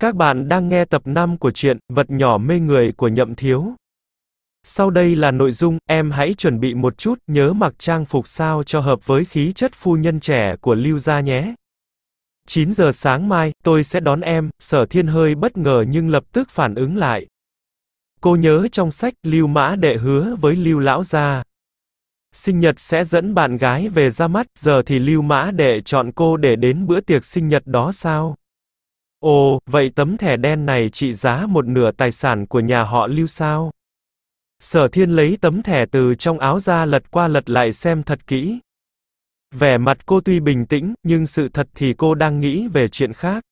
Các bạn đang nghe tập 5 của truyện Vật nhỏ mê người của Nhậm Thiếu. Sau đây là nội dung, em hãy chuẩn bị một chút, nhớ mặc trang phục sao cho hợp với khí chất phu nhân trẻ của Lưu gia nhé. 9 giờ sáng mai, tôi sẽ đón em, sở thiên hơi bất ngờ nhưng lập tức phản ứng lại. Cô nhớ trong sách Lưu Mã Đệ hứa với Lưu Lão Gia. Sinh nhật sẽ dẫn bạn gái về ra mắt, giờ thì Lưu Mã Đệ chọn cô để đến bữa tiệc sinh nhật đó sao? Ồ, vậy tấm thẻ đen này trị giá một nửa tài sản của nhà họ lưu sao? Sở thiên lấy tấm thẻ từ trong áo ra lật qua lật lại xem thật kỹ. Vẻ mặt cô tuy bình tĩnh, nhưng sự thật thì cô đang nghĩ về chuyện khác.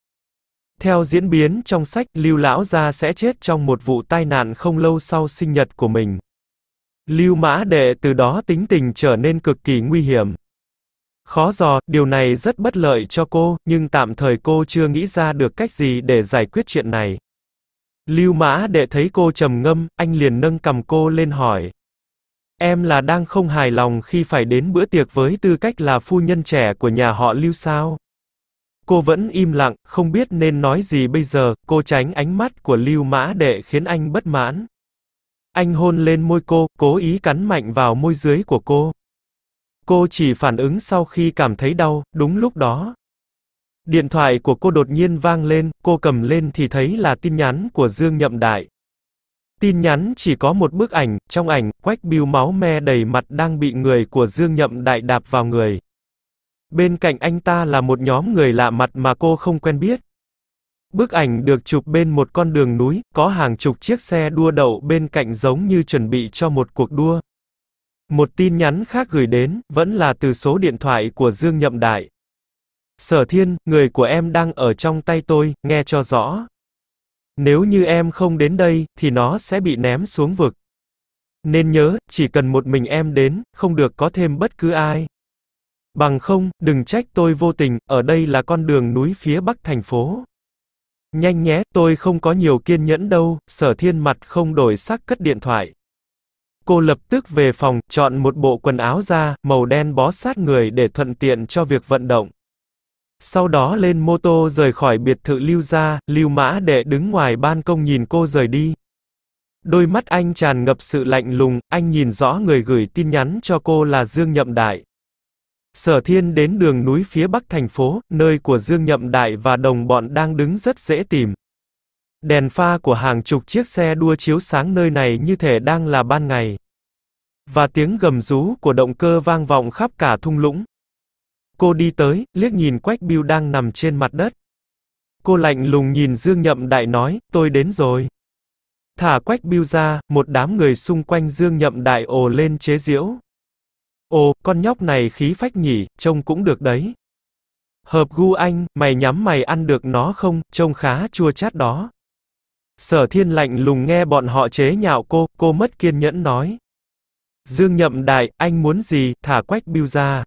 Theo diễn biến trong sách, Lưu Lão Gia sẽ chết trong một vụ tai nạn không lâu sau sinh nhật của mình. Lưu Mã Đệ từ đó tính tình trở nên cực kỳ nguy hiểm. Khó dò, điều này rất bất lợi cho cô, nhưng tạm thời cô chưa nghĩ ra được cách gì để giải quyết chuyện này. Lưu Mã Đệ thấy cô trầm ngâm, anh liền nâng cầm cô lên hỏi. Em là đang không hài lòng khi phải đến bữa tiệc với tư cách là phu nhân trẻ của nhà họ Lưu sao? Cô vẫn im lặng, không biết nên nói gì bây giờ, cô tránh ánh mắt của Lưu Mã Đệ khiến anh bất mãn. Anh hôn lên môi cô, cố ý cắn mạnh vào môi dưới của cô. Cô chỉ phản ứng sau khi cảm thấy đau, đúng lúc đó. Điện thoại của cô đột nhiên vang lên, cô cầm lên thì thấy là tin nhắn của Dương Nhậm Đại. Tin nhắn chỉ có một bức ảnh, trong ảnh, Quách Biêu máu me đầy mặt đang bị người của Dương Nhậm Đại đạp vào người. Bên cạnh anh ta là một nhóm người lạ mặt mà cô không quen biết. Bức ảnh được chụp bên một con đường núi, có hàng chục chiếc xe đua đậu bên cạnh giống như chuẩn bị cho một cuộc đua. Một tin nhắn khác gửi đến, vẫn là từ số điện thoại của Dương Nhậm Đại. Sở Thiên, người của em đang ở trong tay tôi, nghe cho rõ. Nếu như em không đến đây, thì nó sẽ bị ném xuống vực. Nên nhớ, chỉ cần một mình em đến, không được có thêm bất cứ ai. Bằng không, đừng trách tôi vô tình, ở đây là con đường núi phía bắc thành phố. Nhanh nhé, tôi không có nhiều kiên nhẫn đâu, sở thiên mặt không đổi sắc cất điện thoại. Cô lập tức về phòng, chọn một bộ quần áo da, màu đen bó sát người để thuận tiện cho việc vận động. Sau đó lên mô tô rời khỏi biệt thự lưu gia, lưu mã để đứng ngoài ban công nhìn cô rời đi. Đôi mắt anh tràn ngập sự lạnh lùng, anh nhìn rõ người gửi tin nhắn cho cô là Dương Nhậm Đại. Sở thiên đến đường núi phía bắc thành phố, nơi của Dương Nhậm Đại và đồng bọn đang đứng rất dễ tìm. Đèn pha của hàng chục chiếc xe đua chiếu sáng nơi này như thể đang là ban ngày. Và tiếng gầm rú của động cơ vang vọng khắp cả thung lũng. Cô đi tới, liếc nhìn Quách Biêu đang nằm trên mặt đất. Cô lạnh lùng nhìn Dương Nhậm Đại nói, tôi đến rồi. Thả Quách Biêu ra, một đám người xung quanh Dương Nhậm Đại ồ lên chế giễu. Ồ, con nhóc này khí phách nhỉ, trông cũng được đấy. Hợp gu anh, mày nhắm mày ăn được nó không, trông khá chua chát đó. Sở thiên lạnh lùng nghe bọn họ chế nhạo cô, cô mất kiên nhẫn nói. Dương nhậm đại, anh muốn gì, thả quách biêu ra.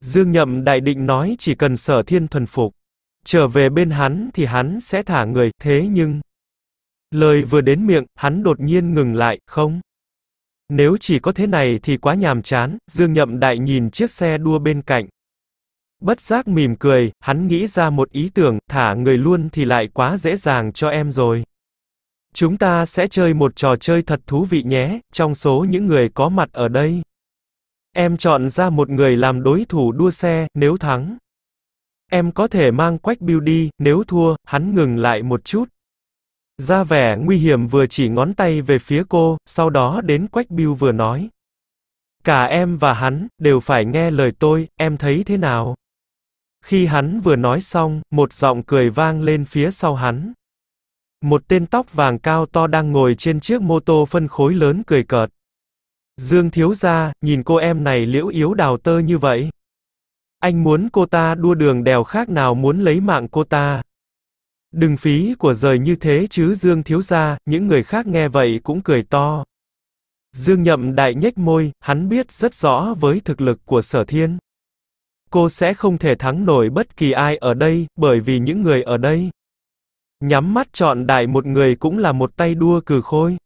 Dương nhậm đại định nói chỉ cần sở thiên thuần phục. Trở về bên hắn thì hắn sẽ thả người, thế nhưng... Lời vừa đến miệng, hắn đột nhiên ngừng lại, không? Nếu chỉ có thế này thì quá nhàm chán, Dương Nhậm Đại nhìn chiếc xe đua bên cạnh. Bất giác mỉm cười, hắn nghĩ ra một ý tưởng, thả người luôn thì lại quá dễ dàng cho em rồi. Chúng ta sẽ chơi một trò chơi thật thú vị nhé, trong số những người có mặt ở đây. Em chọn ra một người làm đối thủ đua xe, nếu thắng. Em có thể mang quách bill đi, nếu thua, hắn ngừng lại một chút. Ra vẻ nguy hiểm vừa chỉ ngón tay về phía cô, sau đó đến quách bill vừa nói. Cả em và hắn, đều phải nghe lời tôi, em thấy thế nào? Khi hắn vừa nói xong, một giọng cười vang lên phía sau hắn. Một tên tóc vàng cao to đang ngồi trên chiếc mô tô phân khối lớn cười cợt. Dương thiếu gia, nhìn cô em này liễu yếu đào tơ như vậy. Anh muốn cô ta đua đường đèo khác nào muốn lấy mạng cô ta. Đừng phí của rời như thế chứ Dương thiếu gia, những người khác nghe vậy cũng cười to. Dương nhậm đại nhếch môi, hắn biết rất rõ với thực lực của sở thiên. Cô sẽ không thể thắng nổi bất kỳ ai ở đây, bởi vì những người ở đây. Nhắm mắt chọn đại một người cũng là một tay đua cừ khôi.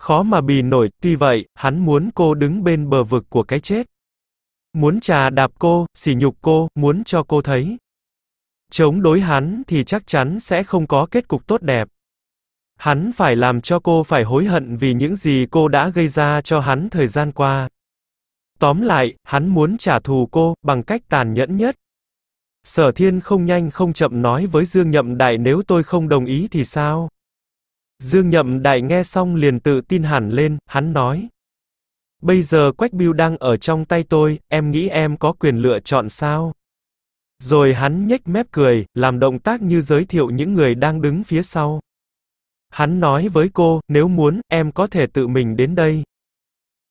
Khó mà bì nổi, tuy vậy, hắn muốn cô đứng bên bờ vực của cái chết. Muốn trà đạp cô, sỉ nhục cô, muốn cho cô thấy. Chống đối hắn thì chắc chắn sẽ không có kết cục tốt đẹp. Hắn phải làm cho cô phải hối hận vì những gì cô đã gây ra cho hắn thời gian qua. Tóm lại, hắn muốn trả thù cô bằng cách tàn nhẫn nhất. Sở thiên không nhanh không chậm nói với Dương Nhậm Đại nếu tôi không đồng ý thì sao? Dương Nhậm Đại nghe xong liền tự tin hẳn lên, hắn nói. Bây giờ Quách Biêu đang ở trong tay tôi, em nghĩ em có quyền lựa chọn sao? Rồi hắn nhếch mép cười, làm động tác như giới thiệu những người đang đứng phía sau. Hắn nói với cô, nếu muốn, em có thể tự mình đến đây.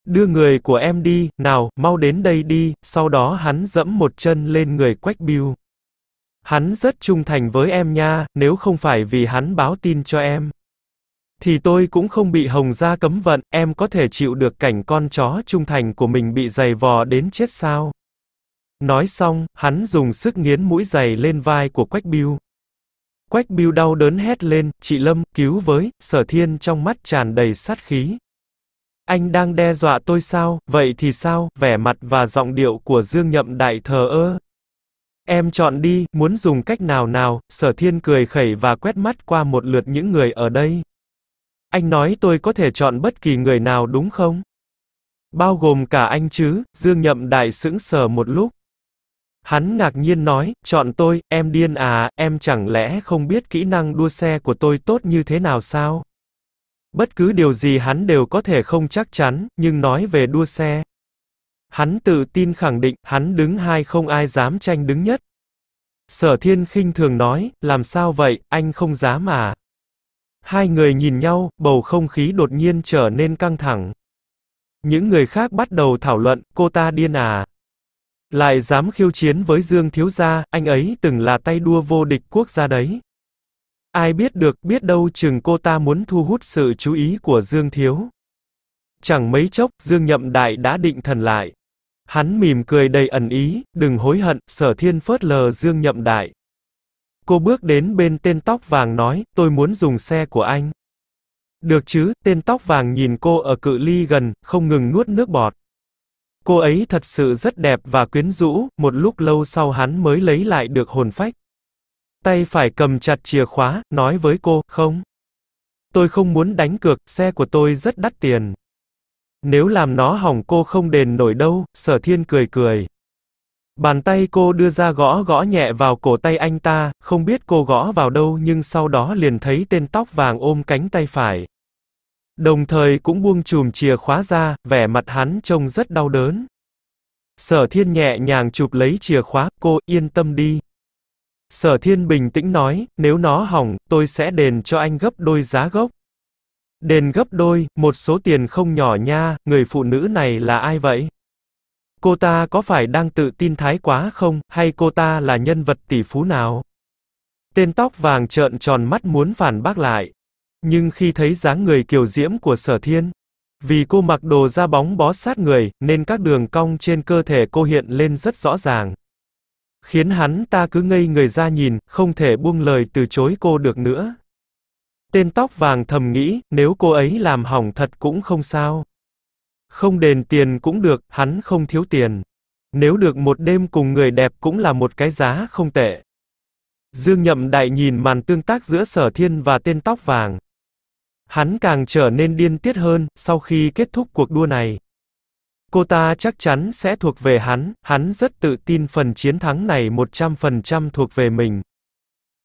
Đưa người của em đi, nào, mau đến đây đi, sau đó hắn dẫm một chân lên người Quách Biêu. Hắn rất trung thành với em nha, nếu không phải vì hắn báo tin cho em. Thì tôi cũng không bị Hồng Gia cấm vận, em có thể chịu được cảnh con chó trung thành của mình bị giày vò đến chết sao. Nói xong, hắn dùng sức nghiến mũi giày lên vai của Quách Biêu. Quách Biêu đau đớn hét lên, chị Lâm, cứu với, sở thiên trong mắt tràn đầy sát khí. Anh đang đe dọa tôi sao, vậy thì sao, vẻ mặt và giọng điệu của Dương Nhậm Đại thờ ơ, Em chọn đi, muốn dùng cách nào nào, sở thiên cười khẩy và quét mắt qua một lượt những người ở đây. Anh nói tôi có thể chọn bất kỳ người nào đúng không? Bao gồm cả anh chứ, Dương Nhậm Đại sững sờ một lúc. Hắn ngạc nhiên nói, chọn tôi, em điên à, em chẳng lẽ không biết kỹ năng đua xe của tôi tốt như thế nào sao? Bất cứ điều gì hắn đều có thể không chắc chắn, nhưng nói về đua xe, Hắn tự tin khẳng định, hắn đứng hai không ai dám tranh đứng nhất. Sở thiên khinh thường nói, làm sao vậy, anh không dám mà. Hai người nhìn nhau, bầu không khí đột nhiên trở nên căng thẳng. Những người khác bắt đầu thảo luận, cô ta điên à. Lại dám khiêu chiến với Dương Thiếu Gia, anh ấy từng là tay đua vô địch quốc gia đấy. Ai biết được, biết đâu chừng cô ta muốn thu hút sự chú ý của Dương Thiếu. Chẳng mấy chốc, Dương Nhậm Đại đã định thần lại. Hắn mỉm cười đầy ẩn ý, đừng hối hận, sở thiên phớt lờ Dương Nhậm Đại. Cô bước đến bên tên tóc vàng nói, tôi muốn dùng xe của anh. Được chứ, tên tóc vàng nhìn cô ở cự ly gần, không ngừng nuốt nước bọt. Cô ấy thật sự rất đẹp và quyến rũ, một lúc lâu sau hắn mới lấy lại được hồn phách. Tay phải cầm chặt chìa khóa, nói với cô, không. Tôi không muốn đánh cược, xe của tôi rất đắt tiền. Nếu làm nó hỏng cô không đền nổi đâu, sở thiên cười cười. Bàn tay cô đưa ra gõ gõ nhẹ vào cổ tay anh ta, không biết cô gõ vào đâu nhưng sau đó liền thấy tên tóc vàng ôm cánh tay phải. Đồng thời cũng buông chùm chìa khóa ra, vẻ mặt hắn trông rất đau đớn. Sở thiên nhẹ nhàng chụp lấy chìa khóa, cô yên tâm đi. Sở thiên bình tĩnh nói, nếu nó hỏng, tôi sẽ đền cho anh gấp đôi giá gốc. Đền gấp đôi, một số tiền không nhỏ nha, người phụ nữ này là ai vậy? Cô ta có phải đang tự tin thái quá không, hay cô ta là nhân vật tỷ phú nào? Tên tóc vàng trợn tròn mắt muốn phản bác lại. Nhưng khi thấy dáng người kiều diễm của sở thiên, vì cô mặc đồ da bóng bó sát người, nên các đường cong trên cơ thể cô hiện lên rất rõ ràng. Khiến hắn ta cứ ngây người ra nhìn, không thể buông lời từ chối cô được nữa. Tên tóc vàng thầm nghĩ, nếu cô ấy làm hỏng thật cũng không sao. Không đền tiền cũng được, hắn không thiếu tiền. Nếu được một đêm cùng người đẹp cũng là một cái giá không tệ. Dương Nhậm Đại nhìn màn tương tác giữa Sở Thiên và tên tóc vàng. Hắn càng trở nên điên tiết hơn, sau khi kết thúc cuộc đua này. Cô ta chắc chắn sẽ thuộc về hắn, hắn rất tự tin phần chiến thắng này 100% thuộc về mình.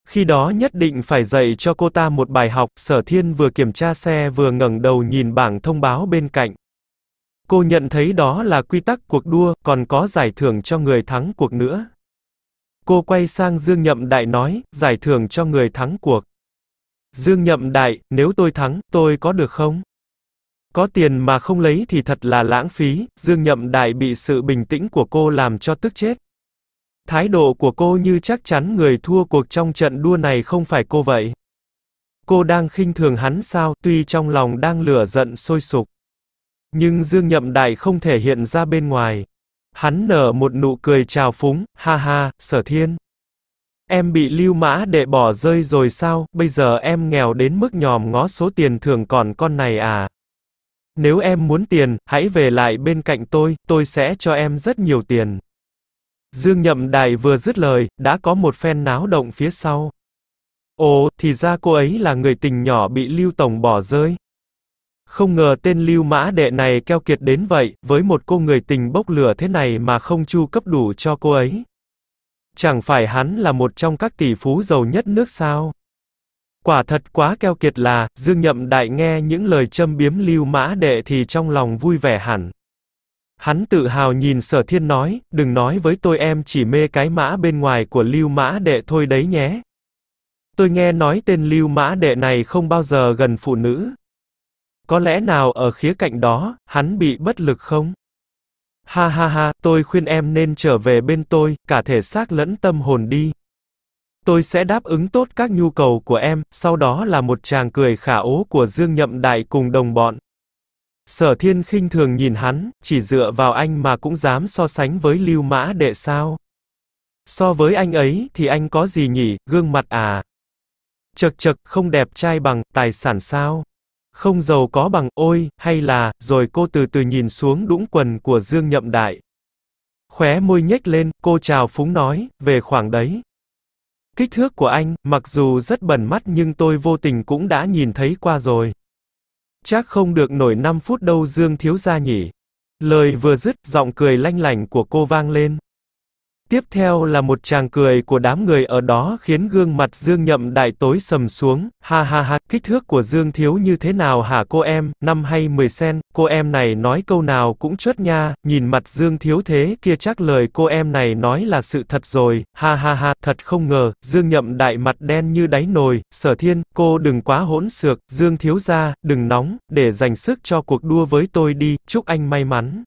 Khi đó nhất định phải dạy cho cô ta một bài học, sở thiên vừa kiểm tra xe vừa ngẩng đầu nhìn bảng thông báo bên cạnh. Cô nhận thấy đó là quy tắc cuộc đua, còn có giải thưởng cho người thắng cuộc nữa. Cô quay sang Dương Nhậm Đại nói, giải thưởng cho người thắng cuộc. Dương Nhậm Đại, nếu tôi thắng, tôi có được không? Có tiền mà không lấy thì thật là lãng phí, Dương Nhậm Đại bị sự bình tĩnh của cô làm cho tức chết. Thái độ của cô như chắc chắn người thua cuộc trong trận đua này không phải cô vậy. Cô đang khinh thường hắn sao, tuy trong lòng đang lửa giận sôi sục. Nhưng Dương Nhậm Đại không thể hiện ra bên ngoài. Hắn nở một nụ cười trào phúng, ha ha, sở thiên. Em bị lưu mã để bỏ rơi rồi sao, bây giờ em nghèo đến mức nhòm ngó số tiền thường còn con này à. Nếu em muốn tiền, hãy về lại bên cạnh tôi, tôi sẽ cho em rất nhiều tiền. Dương Nhậm Đại vừa dứt lời, đã có một phen náo động phía sau. Ồ, thì ra cô ấy là người tình nhỏ bị Lưu Tổng bỏ rơi. Không ngờ tên Lưu Mã Đệ này keo kiệt đến vậy, với một cô người tình bốc lửa thế này mà không chu cấp đủ cho cô ấy. Chẳng phải hắn là một trong các tỷ phú giàu nhất nước sao? Quả thật quá keo kiệt là, Dương Nhậm Đại nghe những lời châm biếm Lưu Mã Đệ thì trong lòng vui vẻ hẳn. Hắn tự hào nhìn sở thiên nói, đừng nói với tôi em chỉ mê cái mã bên ngoài của lưu mã đệ thôi đấy nhé. Tôi nghe nói tên lưu mã đệ này không bao giờ gần phụ nữ. Có lẽ nào ở khía cạnh đó, hắn bị bất lực không? Ha ha ha, tôi khuyên em nên trở về bên tôi, cả thể xác lẫn tâm hồn đi. Tôi sẽ đáp ứng tốt các nhu cầu của em, sau đó là một chàng cười khả ố của Dương Nhậm Đại cùng đồng bọn. Sở thiên khinh thường nhìn hắn, chỉ dựa vào anh mà cũng dám so sánh với lưu mã đệ sao. So với anh ấy, thì anh có gì nhỉ, gương mặt à? Chật chật, không đẹp trai bằng, tài sản sao? Không giàu có bằng, ôi, hay là, rồi cô từ từ nhìn xuống đũng quần của Dương Nhậm Đại. Khóe môi nhếch lên, cô chào phúng nói, về khoảng đấy. Kích thước của anh, mặc dù rất bẩn mắt nhưng tôi vô tình cũng đã nhìn thấy qua rồi. Chắc không được nổi 5 phút đâu Dương thiếu gia nhỉ. Lời vừa dứt, giọng cười lanh lảnh của cô vang lên. Tiếp theo là một chàng cười của đám người ở đó khiến gương mặt Dương Nhậm Đại tối sầm xuống, ha ha ha, kích thước của Dương Thiếu như thế nào hả cô em, năm hay 10 sen, cô em này nói câu nào cũng chuốt nha, nhìn mặt Dương Thiếu thế kia chắc lời cô em này nói là sự thật rồi, ha ha ha, thật không ngờ, Dương Nhậm Đại mặt đen như đáy nồi, sở thiên, cô đừng quá hỗn xược, Dương Thiếu ra, đừng nóng, để dành sức cho cuộc đua với tôi đi, chúc anh may mắn.